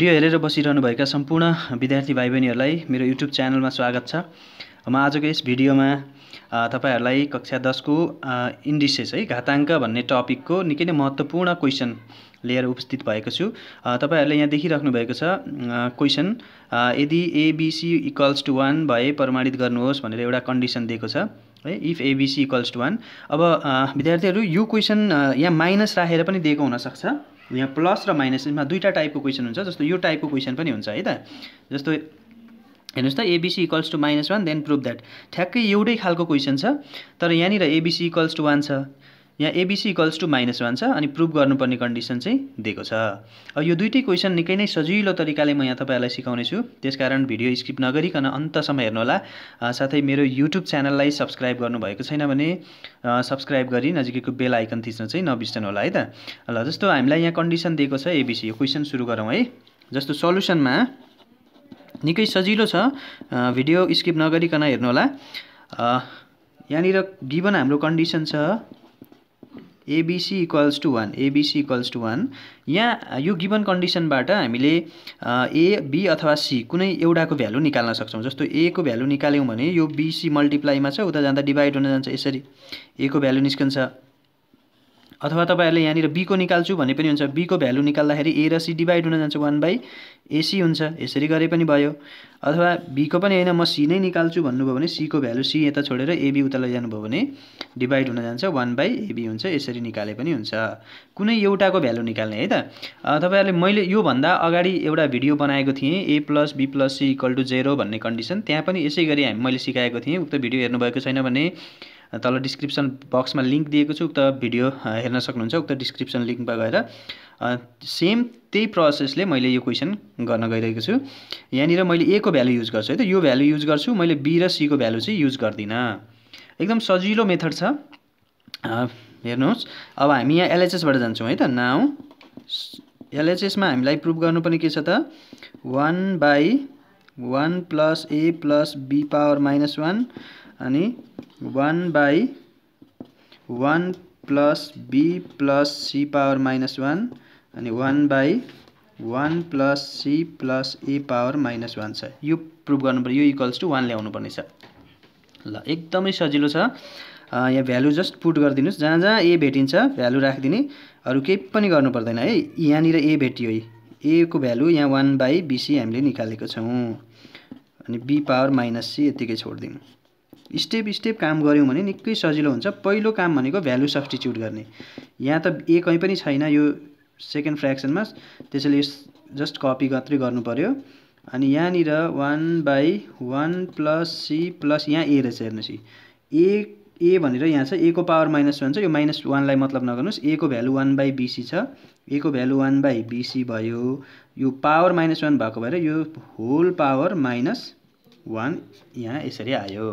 video हेरेर बसिरहनुभएका सम्पूर्ण विद्यार्थी भाइ बहिनीहरूलाई मेरो युट्युब च्यानलमा स्वागत छ म आजको यस भिडियोमा तपाईँहरूलाई कक्षा दसको इन्डिसेस है घाताङ्क भन्ने टपिकको निकै नै महत्त्वपूर्ण क्वेसन लिएर उपस्थित भएको छु तपाईँहरूले यहाँ देखिराख्नु भएको छ क्वेसन यदि एबिसी इक्वल्स टु वान भए प्रमाणित गर्नुहोस् भनेर एउटा कन्डिसन दिएको छ है if ABC equals to one अब विद्यार्थीहरू यो क्वेसन यहाँ माइनस राखेर पनि दिएको हुनसक्छ यहाँ प्लस र माइनसमा दुईवटा टाइपको क्वेसन हुन्छ जस्तो यो टाइपको क्वेसन पनि हुन्छ है त जस्तो हेर्नुहोस् त ABC equals to minus one then prove that ठ्याक्कै एउटै खालको क्वेसन छ तर यहाँनिर एबिसी इक्वल्स टू वान छ यहाँ ABC equals to minus one छ अनि प्रुभ गर्नुपर्ने कन्डिसन चाहिँ दिएको छ अब यो दुइटै क्वेसन निकै नै सजिलो तरिकाले म यहाँ तपाईँहरूलाई सिकाउनेछु त्यसकारण भिडियो स्किप नगरिकन अन्तसम्म हेर्नुहोला साथै मेरो युट्युब च्यानललाई सब्सक्राइब गर्नुभएको छैन भने सब्सक्राइब गरी नजिकैको बेल आइकन थिच्न चाहिँ नबिर्सनु होला है त ल जस्तो हामीलाई यहाँ कन्डिसन दिएको छ एबिसी यो क्वेसन सुरु गरौँ है जस्तो सल्युसनमा निकै सजिलो छ भिडियो स्किप नगरिकन हेर्नुहोला यहाँनिर गिभन हाम्रो कन्डिसन छ ABC equals to one ABC equals to one यहाँ यो गिभन कन्डिसनबाट हामीले ए बी अथवा सी कुनै एउटाको भ्यालु निकाल्न सक्छौँ जस्तो ए को भ्यालु निकाल्यौँ भने यो बिसी मल्टिप्लाईमा छ उता जाँदा डिभाइड हुन जान्छ यसरी ए को भ्यालु निस्कन्छ अथवा तपाईँहरूले यहाँनिर बीको निकाल्छु भने पनि हुन्छ बीको भ्यालु निकाल्दाखेरि ए र सी डिभाइड हुन जान्छ वान बाई एसी हुन्छ यसरी गरे पनि भयो अथवा बीको पनि होइन म सी नै निकाल्छु भन्नुभयो भने सीको भ्यालु सी यता छोडेर एबी उता लैजानुभयो भने डिभाइड हुन जान्छ वान बाई एबी हुन्छ यसरी निकाले पनि हुन्छ कुनै एउटाको भ्यालु निकाल्ने है त तपाईँहरूले मैले योभन्दा अगाडि एउटा भिडियो बनाएको थिएँ A plus B plus C equal to zero भन्ने कन्डिसन त्यहाँ पनि यसै गरी हामी मैले सिकाएको थिएँ उक्त भिडियो हेर्नुभएको छैन भने तल डिस्क्रिप्सन बक्समा लिङ्क दिएको छु उक्त भिडियो हेर्न सक्नुहुन्छ उक्त डिस्क्रिप्सन लिङ्कमा गएर सेम त्यही प्रोसेसले मैले यो क्वेसन गर्न गइरहेको छु यहाँनिर मैले ए को भ्यालु युज गर्छु है त यो भ्यालु युज गर्छु मैले बी र सीको भ्यालु चाहिँ युज गर्दिनँ एकदम सजिलो मेथड छ हेर्नुहोस् अब हामी यहाँ एलएचएसबाट जान्छौँ है त नाउ एलएचएसमा हामीलाई प्रुभ गर्नुपर्ने के छ त one by one plus A plus B power minus one अनि one by one plus B plus C power minus one अनि one by one plus C plus A power minus one छ यो prove गर्नु पर्यो यो equals to one ल्याउनुपर्ने छ ल एकदमै सजिलो छ यहाँ भ्यालु जस्ट पुट गरिदिनुहोस् जहाँ जहाँ ए भेटिन्छ भ्यालु राखिदिने अरू केही पनि गर्नु पर्दैन है यहाँनिर ए भेटियो है ए को भ्यालु यहाँ वान बाई बिसी हामीले निकालेको छौँ अनि बी पावर माइनस सी यत्तिकै छोडिदिनु स्टेप स्टेप काम गऱ्यौँ भने निकै सजिलो हुन्छ पहिलो काम भनेको भ्यालु सब्सटिच्युट गर्ने यहाँ त ए कहीँ पनि छैन यो सेकेन्ड फ्रेक्सनमा त्यसैले जस्ट कपी मात्रै पऱ्यो अनि यहाँनिर one by one plus C plus यहाँ ए रहेछ हेर्नुहोस् ए ए भनेर यहाँ छ ए को पावर माइनस वान छ यो माइनस वानलाई मतलब नगर्नुहोस् ए को भ्यालु वान बाई बिसी छ ए को भ्यालु वान बाई बिसी भयो यो पावर माइनस वान भएको भएर यो होल पावर माइनस वान यहाँ यसरी आयो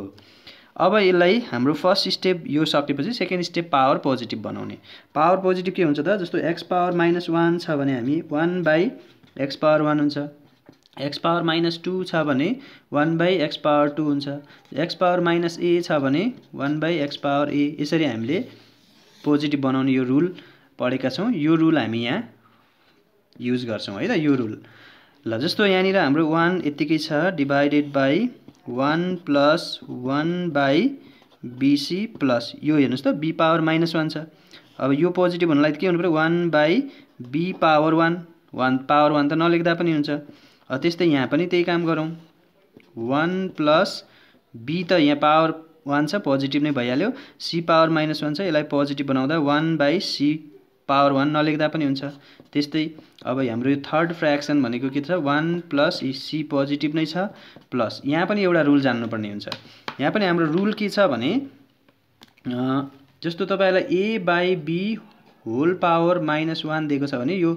अब यसलाई हाम्रो फर्स्ट स्टेप यो सकेपछि सेकेन्ड स्टेप पावर पोजिटिभ बनाउने पावर पोजिटिभ के हुन्छ त जस्तो एक्स पावर माइनस वान छ भने हामी one by X power one हुन्छ एक्स पावर माइनस टू छ भने one by X power two हुन्छ एक्स पावर माइनस ए छ भने one by X power A यसरी हामीले पोजिटिभ बनाउने यो रुल पढेका छौँ यो रुल हामी यहाँ युज गर्छौँ है त यो रुल ल जस्तो यहाँनिर हाम्रो वान यत्तिकै छ divided by one plus one by BC plus यो हेर्नुहोस् त बी पावर माइनस वान छ अब यो पोजिटिभ हुनलाई त के हुनु पऱ्यो one by B power one one power one त नलेख्दा पनि हुन्छ त्यस्तै यहाँ पनि त्यही काम गरौँ वान प्लस बी त यहाँ पावर वान छ पोजिटिभ नै भइहाल्यो सी पावर माइनस वान छ यसलाई पोजिटिभ बनाउँदा one by C power one नलेख्दा पनि हुन्छ त्यस्तै अब हाम्रो यो थर्ड फ्रेक्सन भनेको के छ वान प्लस सी पोजिटिभ नै छ प्लस यहाँ पनि एउटा रुल जान्नुपर्ने हुन्छ यहाँ पनि हाम्रो रुल के छ भने जस्तो तपाईँलाई A by B whole power minus one दिएको छ भने यो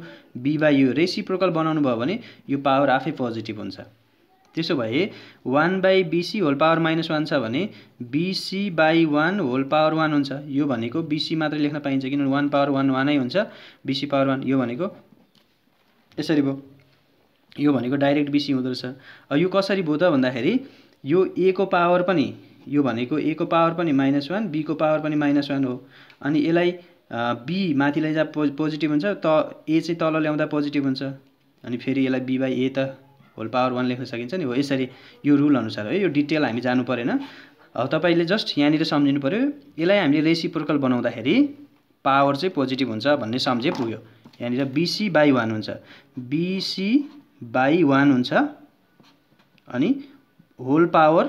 बी बाई यो रेसिप्रोकल बनाउनु भयो भने यो पावर आफै पोजिटिभ हुन्छ त्यसो भए one by BC whole power minus one छ भने BC by one whole power one हुन्छ यो भनेको बिसी मात्रै लेख्न पाइन्छ किनभने वान पावर वान वानै हुन्छ बिसी पावर वान यो भनेको यसरी भयो यो भनेको डाइरेक्ट बिसी हुँदो रहेछ यो कसरी भयो त भन्दाखेरि यो ए को पावर पनि यो भनेको ए को पावर पनि माइनस वान बीको पावर पनि माइनस वान हो अनि यसलाई बी माथि लैजा पो पोजिटिभ हुन्छ त ए चाहिँ तल ल्याउँदा पोजिटिभ हुन्छ अनि फेरि यसलाई बी बाई ए त होल पावर वान लेख्न सकिन्छ नि हो यसरी यो रुल अनुसार है यो डिटेल हामी जानु परेन तपाईँले जस्ट यहाँनिर सम्झिनु पऱ्यो यसलाई हामीले रेसिप्रोकल बनाउँदाखेरि पावर चाहिँ पोजिटिभ हुन्छ भन्ने सम्झे पुग्यो यहाँनिर बिसी बाई वान हुन्छ बिसी बाई वान हुन्छ अनि होल पावर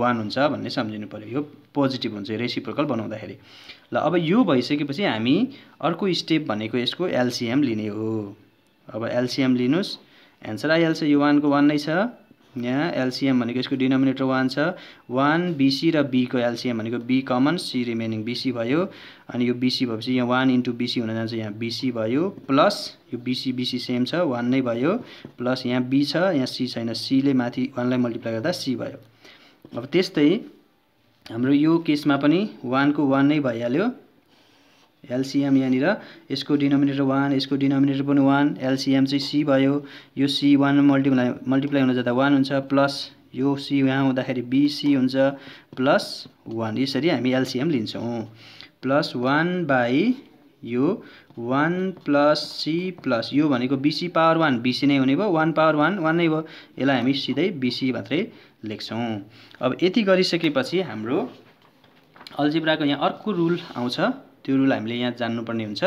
वान हुन्छ भन्ने सम्झिनु पऱ्यो यो पोजिटिभ हुन्छ रेसिप्रोकल बनाउँदाखेरि ल अब यो भइसकेपछि हामी अर्को स्टेप भनेको यसको एलसिएम लिने हो अब एलसिएम लिनुहोस् एन्सर आइहाल्छ यो वानको वान नै छ यहाँ एलसिएम भनेको यसको डिनोमिनेटर वान छ वान बिसी र बीको एलसिएम भनेको B common C remaining BC भयो अनि यो बिसी भएपछि यहाँ वान इन्टु बिसी हुन जान्छ यहाँ बिसी भयो प्लस यो बिसी बिसी सेम छ वान नै भयो प्लस यहाँ बी छ यहाँ सी छैन सीले माथि वानलाई मल्टिप्लाई गर्दा सी भयो अब त्यस्तै हाम्रो यो केसमा पनि वानको वान नै भइहाल्यो एलसिएम यहाँनिर यसको डिनोमिनेटर वान यसको डिनोमिनेटर पनि वान एलसिएम चाहिँ सी भयो यो सी वान मल्टिप्लाई मल्टिप्लाई हुन जाँदा वान हुन्छ प्लस यो सी यहाँ हुँदाखेरि बिसी हुन्छ प्लस वान यसरी हामी एलसिएम लिन्छौँ प्लस वान बाई यो वान प्लस सी प्लस यो भनेको बिसी पावर वान बिसी नै हुने भयो वान पावर वान वान नै भयो यसलाई हामी सिधै बिसी मात्रै लेख्छौँ अब यति गरिसकेपछि हाम्रो अल्जिब्राको यहाँ अर्को रुल आउँछ त्यो रुल हामीले यहाँ जान्नुपर्ने हुन्छ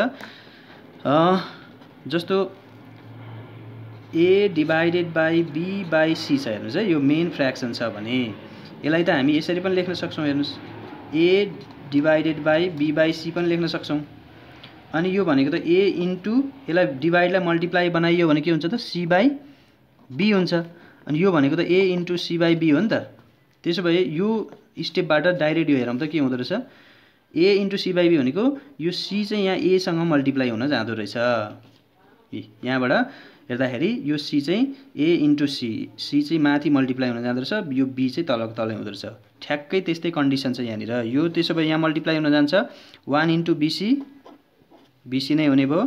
जस्तो A divided by B by C छ हेर्नुहोस् है यो मेन फ्र्याक्सन छ भने यसलाई त हामी यसरी पनि लेख्न सक्छौँ हेर्नुहोस् A divided by B by C पनि लेख्न सक्छौँ अनि यो भनेको त ए इन्टु यसलाई डिभाइडलाई मल्टिप्लाई बनाइयो भने के हुन्छ त सी बाई बी हुन्छ अनि यो भनेको त A into C by B हो नि त त्यसो भए यो स्टेपबाट डाइरेक्ट यो हेरौँ त के हुँदो रहेछ A into C by B भनेको यो सी चाहिँ यहाँ एसँग मल्टिप्लाई हुन जाँदो रहेछ यहाँबाट हेर्दाखेरि यो सी चाहिँ ए इन्टु सी सी चाहिँ माथि मल्टिप्लाई हुन जाँदो रहेछ यो बी चाहिँ तल तलै हुँदो रहेछ ठ्याक्कै त्यस्तै कन्डिसन छ यहाँनिर यो त्यसो भए यहाँ मल्टिप्लाई हुन जान्छ वान इन्टु बिसी बिसी नै हुने भयो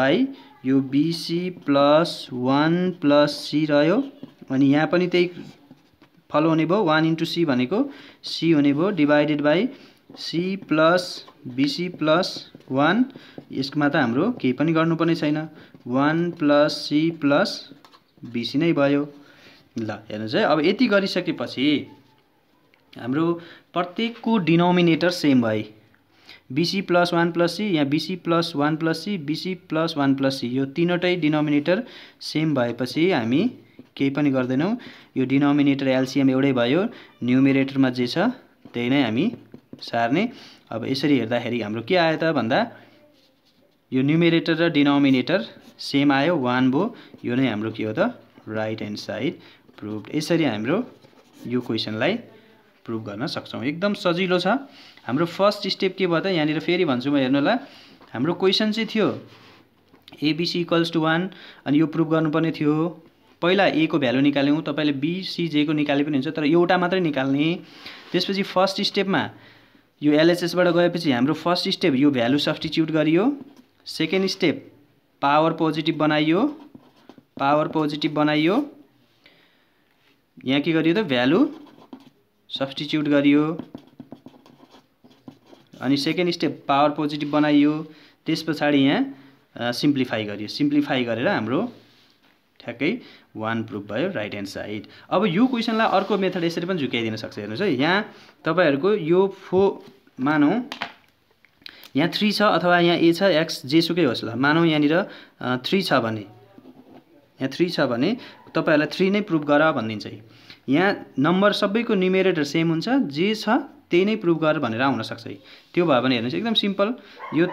बाई यो BC plus one plus C रह्यो अनि यहाँ पनि त्यही फलो हुने भयो वान इन्टु सी भनेको सी हुने भयो divided by C plus BC plus one यसमा त हाम्रो केही पनि गर्नुपर्ने छैन one plus C plus BC नै भयो ल हेर्नुहोस् है अब यति गरिसकेपछि हाम्रो प्रत्येकको डिनोमिनेटर सेम भयो BC plus one plus C यहाँ BC plus one plus C BC plus one plus C यो तिनवटै डिनोमिनेटर सेम भएपछि हामी केही पनि गर्दैनौँ यो डिनोमिनेटर एलसिएम एउटै भयो न्युमिरेटरमा जे छ त्यही नै हामी सार्ने अब यसरी हेर्दाखेरि हाम्रो के आयो त भन्दा यो न्युमेरेटर र डिनोमिनेटर सेम आयो वान भयो यो नै हाम्रो के हो त राइट ह्यान्ड साइड प्रुभ यसरी हाम्रो यो क्वेसनलाई प्रुभ गर्न सक्छौँ एकदम सजिलो छ हाम्रो फर्स्ट स्टेप के भयो त यहाँनिर फेरि भन्छु म हेर्नु होला हाम्रो क्वेसन चाहिँ थियो एबिसी इक्वल्स टु वान अनि यो प्रुभ गर्नुपर्ने थियो पहिला ए को भ्यालु निकाल्यौँ तपाईँले बिसिजेको निकाले पनि हुन्छ तर एउटा मात्रै निकाल्ने त्यसपछि फर्स्ट स्टेपमा यो एलएचएसबाट गएपछि हाम्रो फर्स्ट स्टेप यो भ्यालु सब्सटिच्युट गरियो सेकेन्ड स्टेप पावर पोजिटिभ बनाइयो पावर पोजिटिभ बनाइयो यहाँ के गरियो त भ्यालु सब्सटिच्युट गरियो अनि सेकेन्ड स्टेप पावर पोजिटिभ बनाइयो त्यस पछाडि यहाँ सिम्प्लिफाई गरियो सिम्प्लिफाई गरेर हाम्रो ठ्याक्कै वान प्रुफ भयो राइट ह्यान्ड साइड अब यो क्वेसनलाई अर्को मेथड यसरी पनि झुकाइदिन सक्छ हेर्नुहोस् है यहाँ तपाईँहरूको यो फो मानौँ यहाँ थ्री छ अथवा यहाँ ए छ एक्स जेसुकै होस् ल मानौँ यहाँनिर थ्री छ भने यहाँ थ्री छ भने तपाईँहरूलाई थ्री नै प्रुभ गर भनिदिन्छ है यहाँ नम्बर सबैको न्युमेरेटर सेम हुन्छ जे छ त्यही नै प्रुभ गर भनेर आउनसक्छ है त्यो भयो भने हेर्नुहोस् एकदम सिम्पल यो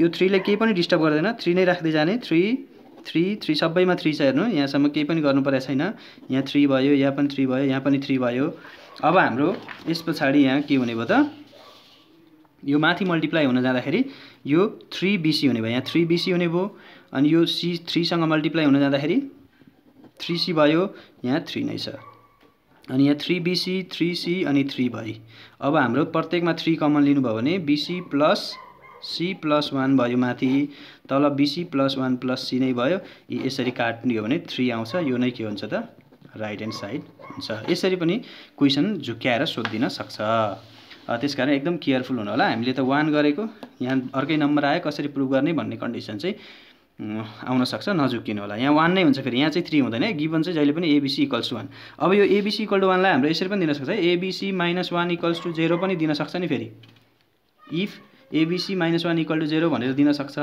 यो थ्रीले केही पनि डिस्टर्ब गर्दैन थ्री नै राख्दै जाने थ्री थ्री थ्री सबैमा थ्री छ हेर्नु यहाँसम्म केही पनि गर्नु परेको छैन यहाँ थ्री भयो यहाँ पनि थ्री भयो यहाँ पनि थ्री भयो अब हाम्रो यस पछाडि यहाँ के हुने भयो त यो माथि मल्टिप्लाई हुन जाँदाखेरि यो थ्री बिसी हुने भयो यहाँ थ्री बिसी हुने भयो अनि यो सी थ्रीसँग मल्टिप्लाई हुन जाँदाखेरि थ्री सी भयो यहाँ थ्री नै छ अनि यहाँ थ्री बिसी थ्री सी अनि थ्री भयो अब हाम्रो प्रत्येकमा थ्री कमन लिनुभयो भने BC plus C plus one भयो माथि तल BC plus one plus C नै भयो यसरी काट्ने हो भने थ्री आउँछ यो नै के हुन्छ त राइट ह्यान्ड साइड हुन्छ यसरी पनि क्वेसन झुक्क्याएर सोधिदिन सक्छ त्यस कारण एकदम केयरफुल हुनु होला हामीले त वान गरेको यहाँ अर्कै नम्बर आयो कसरी प्रुभ गर्ने भन्ने कन्डिसन चाहिँ आउन सक्छ नझुक्किनु होला यहाँ वान नै हुन्छ फेरि यहाँ चाहिँ थ्री हुँदैन है गिभन चाहिँ जहिले पनि एबिसी इक्वल्स वान अब यो एबिसी इक्वल टु वानलाई हाम्रो यसरी पनि दिनसक्छ ABC minus one equals to zero पनि दिनसक्छ नि फेरि if ABC minus one equal to zero भनेर दिनसक्छ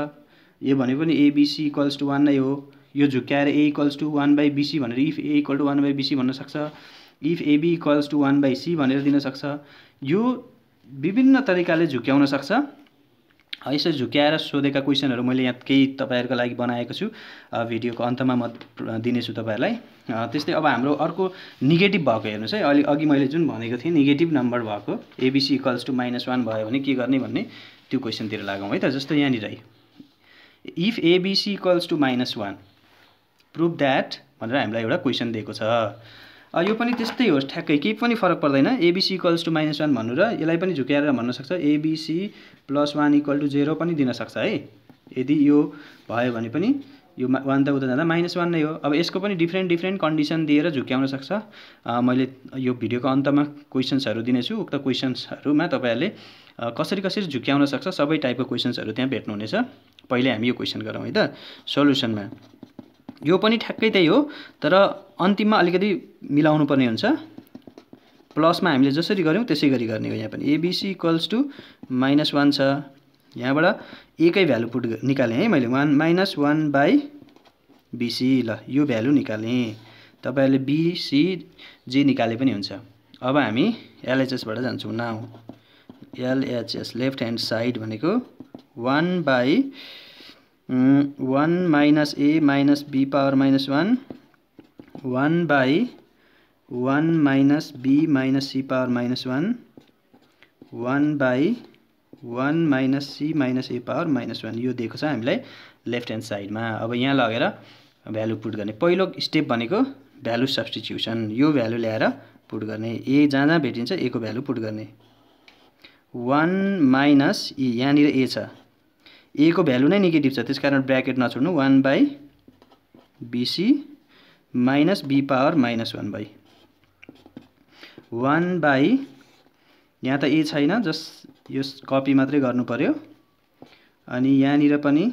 यो भने पनि एबिसी इक्वल्स टु वान नै हो यो झुक्क्याएर A equals to one by BC भनेर if A equal to one by BC भन्नसक्छ if AB equals to one by C भनेर दिनसक्छ यो विभिन्न तरिकाले झुक्याउन सक्छ यसो झुक्याएर सोधेका क्वेसनहरू मैले यहाँ केही तपाईँहरूको लागि बनाएको छु भिडियोको अन्तमा म दिनेछु तपाईँहरूलाई त्यस्तै अब हाम्रो अर्को निगेटिभ भएको हेर्नुहोस् है अलि अघि मैले जुन भनेको थिएँ निगेटिभ नम्बर भएको ABC equals to minus one भयो भने के गर्ने भन्ने त्यो क्वेसनतिर लागौँ है त जस्तो यहाँनिर if ABC equals to minus one prove that भनेर हामीलाई एउटा क्वेसन दिएको छ यो पनि त्यस्तै हो ठ्याक्कै केही पनि फरक पर्दैन ABC equals to minus one भन्नु र यसलाई पनि झुक्याएर भन्नसक्छ ABC plus one equal to zero पनि दिनसक्छ है यदि यो भयो भने पनि यो वान त उता जाँदा माइनस वान नै हो अब यसको पनि डिफ्रेन्ट डिफ्रेन्ट कन्डिसन दिएर झुक्याउन सक्छ मैले यो भिडियोको अन्तमा क्वेसन्सहरू दिनेछु उक्त क्वेसन्सहरूमा तपाईँहरूले कसरी कसरी झुक्याउन सक्छ सबै टाइपको क्वेसन्सहरू त्यहाँ भेट्नुहुनेछ पहिले हामी यो क्वेसन गरौँ है त सल्युसनमा यो पनि ठ्याक्कै त्यही हो तर अन्तिममा अलिकति मिलाउनु पर्ने हुन्छ प्लसमा हामीले जसरी गऱ्यौँ त्यसै गरी गर्ने हो यहाँ पनि ABC equals to minus one छ यहाँबाट एकै भ्यालु पुट निकालेँ है मैले one minus one by BC ल यो भ्यालु निकालेँ तपाईँहरूले बिसी जे निकाले पनि हुन्छ अब हामी एलएचएसबाट जान्छौँ now LHS left hand side भनेको one by one minus A minus B power minus one one by one minus B minus C power minus one one by one minus C minus A power minus one यो दिएको छ हामीलाई left hand साइडमा अब यहाँ लगेर value put गर्ने पहिलो स्टेप भनेको भ्यालु सब्सटिच्युसन यो भ्यालु ल्याएर पुट गर्ने ए जहाँ जहाँ भेटिन्छ ए को भ्यालु पुट गर्ने वान माइनस ए यहाँनिर ए छ ए को भ्यालु नै नेगेटिभ छ त्यस कारण ब्राकेट नछोड्नु one by BC minus B power minus one by one by यहाँ त ए छैन जस यो कपी मात्रै गर्नु पऱ्यो अनि यहाँनिर पनि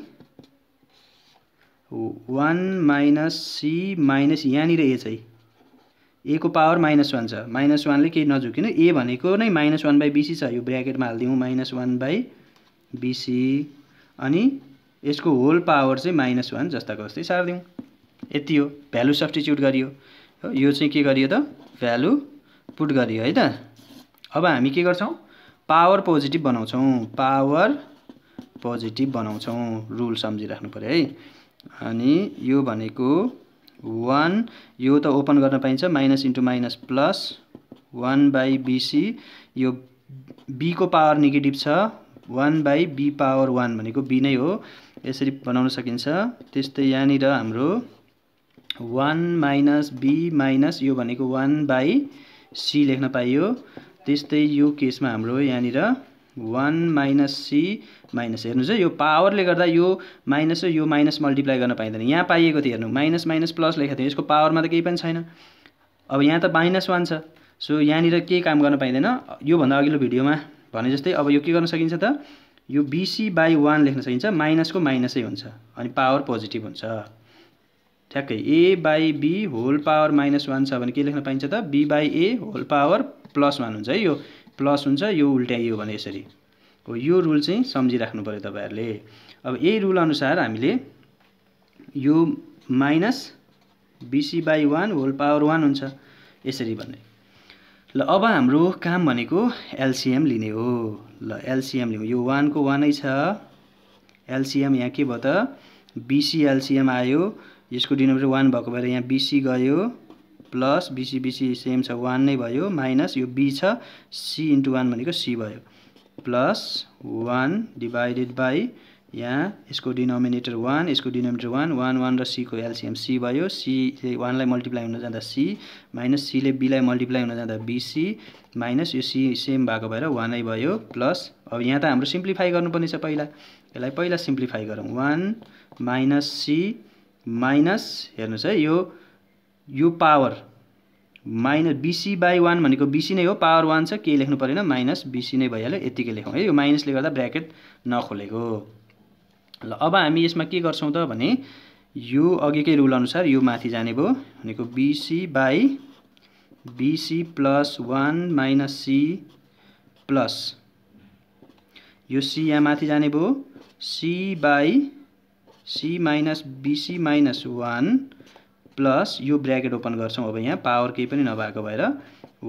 वान माइनस सी माइनस यहाँनिर ए चाहिँ ए को पावर माइनस वान छ माइनस वानले केही नझुकिनु ए भनेको नै माइनस वान बाई बिसी छ यो ब्रेकेटमा हालिदिउँ माइनस वान बाई बिसी अनि यसको होल पावर चाहिँ माइनस वान जस्ताको जस्तै सारिदिउँ यति हो भ्यालु सब्सटिच्युट गरियो यो चाहिँ के गरियो त भ्यालु पुट गरियो है त अब हामी के गर्छौँ पावर पोजिटिभ बनाउँछौँ पावर पोजिटिभ बनाउँछौँ रुल सम्झिराख्नु पऱ्यो है अनि यो भनेको वान यो त ओपन गर्न पाइन्छ minus into minus plus one by BC यो बीको पावर नेगेटिभ छ one by B power one भनेको बी नै हो यसरी बनाउन सकिन्छ त्यस्तै यहाँनिर हाम्रो वान माइनस बी माइनस यो भनेको वान बाई सी लेख्न पाइयो त्यस्तै यो केसमा हाम्रो यहाँनिर वान माइनस सी माइनस हेर्नुहोस् है यो पावरले गर्दा यो माइनस र यो माइनस मल्टिप्लाई गर्न पाइँदैन यहाँ पाइएको थियो हेर्नु माइनस माइनस प्लस लेखेको थियो यसको पावरमा त केही पनि छैन अब यहाँ त माइनस वान छ सो यहाँनिर केही काम गर्न पाइँदैन योभन्दा अघिल्लो भिडियोमा भने जस्तै अब यो के गर्न सकिन्छ त यो बिसी बाई वान लेख्न सकिन्छ माइनसको माइनसै हुन्छ अनि पावर पोजिटिभ हुन्छ ठ्याक्कै A by B whole power minus one छ भने के लेख्न पाइन्छ त B by A whole power plus one हुन्छ है यो प्लस हुन्छ यो उल्ट्याइयो भने यसरी हो यो रुल चाहिँ सम्झिराख्नु पऱ्यो तपाईँहरूले अब यही रुल अनुसार हामीले यो minus BC by one whole power one हुन्छ यसरी भन्ने ल अब हाम्रो काम भनेको एलसिएम लिने हो ल एलसिएम लिउँ यो वानको वानै छ एलसिएम यहाँ के भयो त बिसी एलसिएम आयो यसको डिनोमिनेटर वान भएको भएर यहाँ बिसी गयो प्लस बिसी बिसी सेम छ वान नै भयो माइनस यो बी छ सी इन्टु वान भनेको सी भयो प्लस वान डिभाइडेड बाई यहाँ यसको डिनोमिनेटर वान यसको डिनोमिनेटर वान वान वान र सीको एलसिएम सी भयो सीले वानलाई मल्टिप्लाई हुन जाँदा सी माइनस सीले बीलाई मल्टिप्लाई हुन जाँदा बिसी माइनस यो सी सेम भएको भएर वानै भयो प्लस अब यहाँ त हाम्रो सिम्प्लिफाई गर्नुपर्ने छ पहिला यसलाई पहिला सिम्प्लिफाई गरौँ वान माइनस सी माइनस हेर्नुहोस् है यो यो power minus BC by one भनेको बिसी नै हो पावर वान छ केही लेख्नु परेन माइनस बिसी नै भइहाल्यो यतिकै लेखौँ है यो माइनसले गर्दा ब्राकेट नखोलेको ल अब हामी यसमा के गर्छौँ त भने यो अघिकै रुल अनुसार यो माथि जाने भयो भनेको BC by BC plus one minus C plus यो सी यहाँ माथि जाने भयो C by C minus BC minus one plus यो ब्रैकेट ओपन गर्छौँ अब यहाँ पावर के पनि नभएको भएर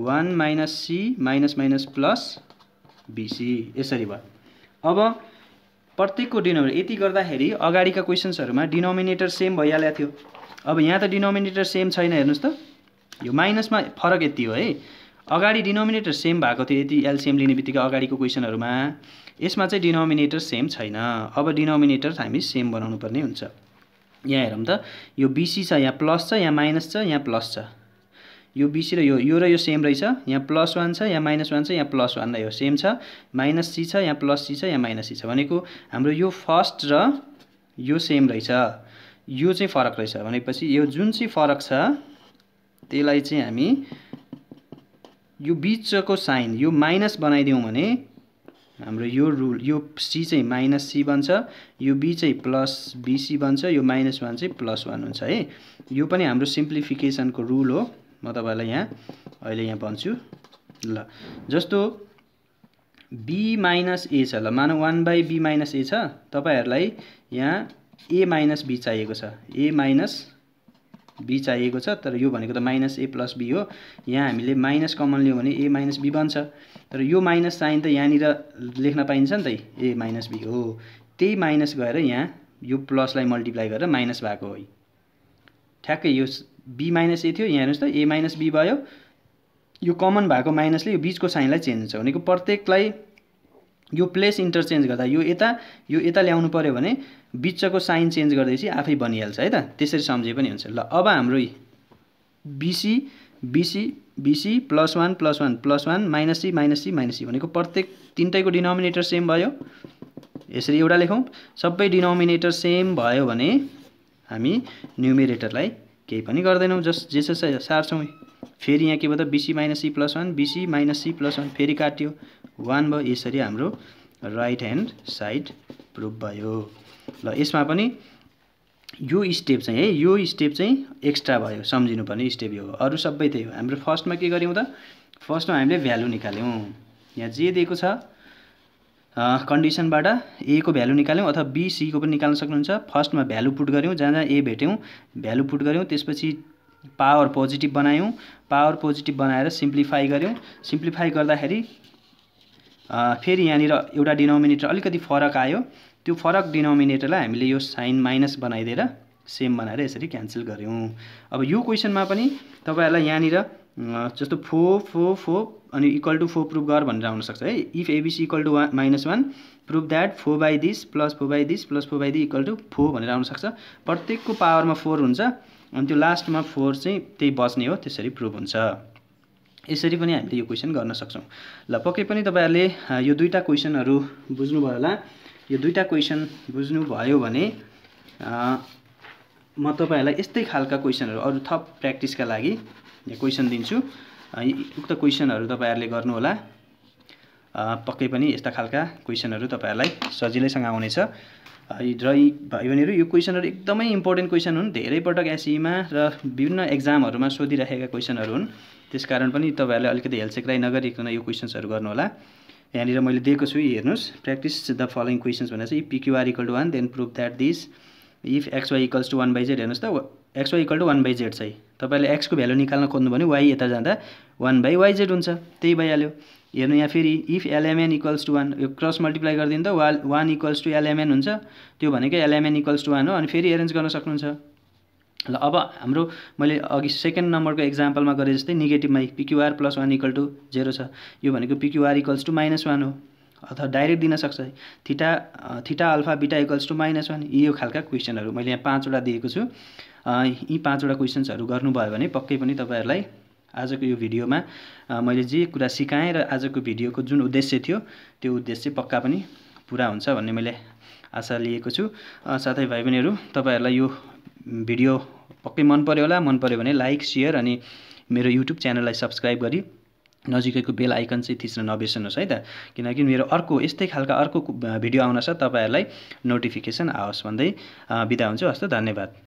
one minus C minus minus plus BC यसरी भयो अब प्रत्येकको डिनोमिनेटर यति गर्दाखेरि अगाडिका में डिनोमिनेटर सेम भैया थियो अब यहाँ त डिनोमिनेटर सेम छैन हेर्नुहोस् त यो माइनसमा फरक यति हो है अगाडि डिनोमिनेटर सेम भएको थियो यति एलसिएम लिने बित्तिकै अगाडिको क्वेसनहरूमा यसमा चाहिँ डिनोमिनेटर सेम छैन अब डिनोमिनेटर हामी सेम बनाउनु पर्ने हुन्छ यहाँ हेरौँ त यो बिसी छ यहाँ प्लस छ यहाँ माइनस छ यहाँ प्लस छ यो बिसी र यो यो र यो सेम रहेछ यहाँ प्लस वान छ यहाँ माइनस वान छ यहाँ प्लस वान र यो सेम छ माइनस सी छ यहाँ प्लस सी छ यहाँ माइनस सी छ भनेको हाम्रो यो फर्स्ट र यो सेम रहेछ यो चाहिँ फरक रहेछ भनेपछि यो जुन चाहिँ फरक छ त्यसलाई चाहिँ हामी यो बिचको साइन यो माइनस बनाइदिउँ भने हाम्रो यो रुल यो सी चाहिँ माइनस सी बन्छ यो बी चाहिँ प्लस बिसी बन्छ यो माइनस वान चाहिँ प्लस वान हुन्छ है यो पनि हाम्रो सिम्प्लिफिकेसनको रुल हो म तपाईँलाई यहाँ अहिले यहाँ भन्छु ल जस्तो बी माइनस ए छ ल मानौँ one by B minus A छ तपाईँहरूलाई यहाँ ए माइनस बी चाहिएको छ ए माइनस बी चाहिएको छ तर यो भनेको त माइनस ए प्लस बी हो यहाँ हामीले माइनस कमन लियो भने ए माइनस बी बन्छ तर यो माइनस साइन त यहाँनिर लेख्न पाइन्छ नि त ए माइनस बी हो त्यही माइनस गएर यहाँ यो प्लसलाई मल्टिप्लाई गरेर माइनस भएको है ठ्याक्कै यो बी माइनस ए थियो यहाँ हेर्नुहोस् त ए माइनस बी भयो यो कमन भएको माइनसले यो बिचको साइनलाई चेन्ज हुन्छ भनेको प्रत्येकलाई यो प्लेस इन्टरचेन्ज गर्दा यो यता यो यता ल्याउनु पऱ्यो भने बिचको साइन चेन्ज गर्दैपछि आफै बनिहाल्छ है त त्यसरी सम्झे पनि हुन्छ ल अब हाम्रो BC BC BC plus one plus one plus one minus C minus C minus C भनेको प्रत्येक तिनटैको डिनोमिनेटर सेम भयो यसरी एउटा लेखौँ सबै डिनोमिनेटर सेम भयो भने हामी न्युमिरेटरलाई केही पनि गर्दैनौँ जस जे जस सार्छौँ फेरि यहाँ के भयो त BC minus C plus one BC minus C plus one फेरि काट्यो वान भयो यसरी हाम्रो राइट ह्यान्ड साइड प्रुभ भयो ल यसमा पनि यो स्टेप चाहिँ है यो स्टेप चाहिँ एक्स्ट्रा भयो सम्झिनुपर्ने स्टेप यो अरू सबै त्यही हो हाम्रो फर्स्टमा के गऱ्यौँ त फर्स्टमा हामीले भ्यालु निकाल्यौँ यहाँ जे दिएको छ कन्डिसनबाट ए को भ्यालु निकाल्यौँ अथवा बी सीको पनि निकाल्न सक्नुहुन्छ फर्स्टमा भ्यालु पुट गऱ्यौँ जहाँ जहाँ ए भेट्यौँ भ्यालु पुट गऱ्यौँ त्यसपछि पावर पोजिटिभ बनायौँ पावर पोजिटिभ बनाएर सिम्प्लिफाई गऱ्यौँ सिम्प्लिफाई गर्दाखेरि फेरि यहाँनिर एउटा डिनोमिनेटर अलिकति फरक आयो त्यो फरक डिनोमिनेटरलाई हामीले यो साइन माइनस बनाइदिएर सेम बनाएर यसरी क्यान्सल गऱ्यौँ अब यो क्वेसनमा पनि तपाईँहरूलाई यहाँनिर जस्तो फो फो फो अनि इक्वल टु फो प्रुभ गर भनेर आउनसक्छ है if ABC equal to one minus one prove that four by this plus four by this plus four by the equal to four भनेर आउनसक्छ प्रत्येकको पावरमा फोर हुन्छ अनि त्यो लास्टमा फोर चाहिँ त्यही बस्ने हो त्यसरी प्रुभ हुन्छ यसरी पनि हामीले यो क्वेसन गर्न सक्छौँ ल पक्कै पनि तपाईँहरूले यो दुईवटा क्वेसनहरू बुझ्नुभयो होला यो दुईवटा क्वेसन बुझ्नुभयो भने म तपाईँहरूलाई यस्तै खालका क्वेसनहरू अरू थप प्र्याक्टिसका लागि क्वेसन दिन्छु उक्त क्वेसनहरू तपाईँहरूले गर्नुहोला पक्कै पनि यस्ता खालका क्वेसनहरू तपाईँहरूलाई सजिलैसँग आउनेछ र भाइ बहिनीहरू यो क्वेसनहरू एकदमै इम्पोर्टेन्ट क्वेसन हुन् धेरै पटक एसईमा e e र विभिन्न एक्जामहरूमा सोधिराखेका क्वेसनहरू हुन् त्यसकारण पनि तपाईँहरूले अलिकति हेलचेक्राइ नगरिकन यो क्वेसन्सहरू गर्नुहोला यहाँनिर मैले दिएको छु हेर्नुहोस् प्र्याक्टिस द फलोइङ क्वेसन्स भनेर चाहिँ if PQR equal to one then prove that this if XY equals to one by Z हेर्नुहोस् त XY equal to one by Z चाहिँ तपाईँले एक्सको भ्यालु निकाल्न खोज्नु भने वाइ यता जाँदा वान बाई वाई जेड हुन्छ त्यही भइहाल्यो हेर्नु यहाँ फेरि if LMN equals to one यो क्रस मल्टिप्लाई गरिदिनु त वा वान इक्वल्स टू एलएमएन हुन्छ त्यो भनेको एलएमएन इक्वल्स टू वान हो अनि फेरि एरेन्ज गर्न सक्नुहुन्छ ल अब हाम्रो मैले अघि सेकेन्ड नम्बरको इक्जाम्पलमा गरेँ जस्तै नेगेटिभमा PQR plus one equal to zero छ यो भनेको PQR equals to minus one हो अथवा डाइरेक्ट दिन दिनसक्छ theta theta alpha beta equals to minus one यो खालका क्वेसनहरू मैले यहाँ पाँचवटा दिएको छु यी पाँचवटा क्वेसन्सहरू गर्नुभयो भने पक्कै पनि तपाईँहरूलाई आजको यो भिडियोमा मैले जे कुरा सिकाएँ र आजको भिडियोको जुन उद्देश्य थियो त्यो उद्देश्य पक्का पनि पुरा हुन्छ भन्ने मैले आशा लिएको छु साथै भाइ बहिनीहरू तपाईँहरूलाई यो भिडियो पक्कै मन पऱ्यो होला मन पऱ्यो भने लाइक सेयर अनि मेरो युट्युब च्यानललाई सब्सक्राइब गरी नजिकैको बेल आइकन चाहिँ थिच्न नबिर्सनुहोस् है त किनकि मेरो अर्को यस्तै खालका अर्को भिडियो आउन छ तपाईँहरूलाई नोटिफिकेसन आओस् भन्दै बिदा हुन्छु हस्त धन्यवाद